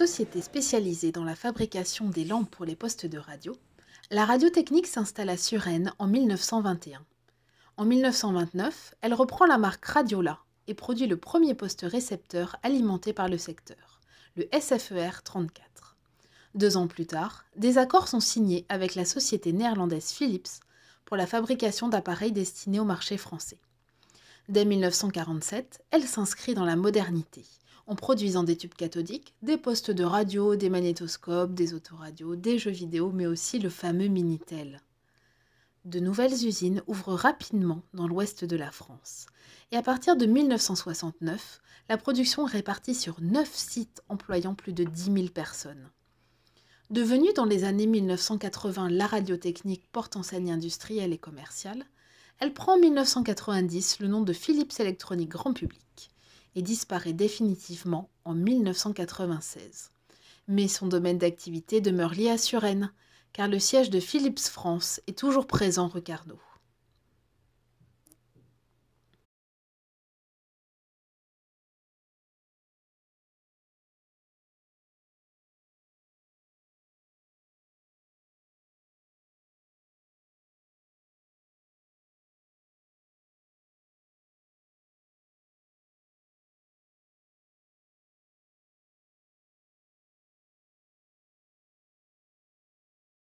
société spécialisée dans la fabrication des lampes pour les postes de radio, la radiotechnique s'installe à Suresnes en 1921. En 1929, elle reprend la marque Radiola et produit le premier poste récepteur alimenté par le secteur, le SFER 34. Deux ans plus tard, des accords sont signés avec la société néerlandaise Philips pour la fabrication d'appareils destinés au marché français. Dès 1947, elle s'inscrit dans la modernité en produisant des tubes cathodiques, des postes de radio, des magnétoscopes, des autoradios, des jeux vidéo, mais aussi le fameux Minitel. De nouvelles usines ouvrent rapidement dans l'ouest de la France. Et à partir de 1969, la production est répartie sur 9 sites employant plus de 10 000 personnes. Devenue dans les années 1980 la radiotechnique porte-enseigne industrielle et commerciale, elle prend en 1990 le nom de Philips Electronique Grand Public et disparaît définitivement en 1996. Mais son domaine d'activité demeure lié à Suresnes, car le siège de Philips France est toujours présent Ricardo.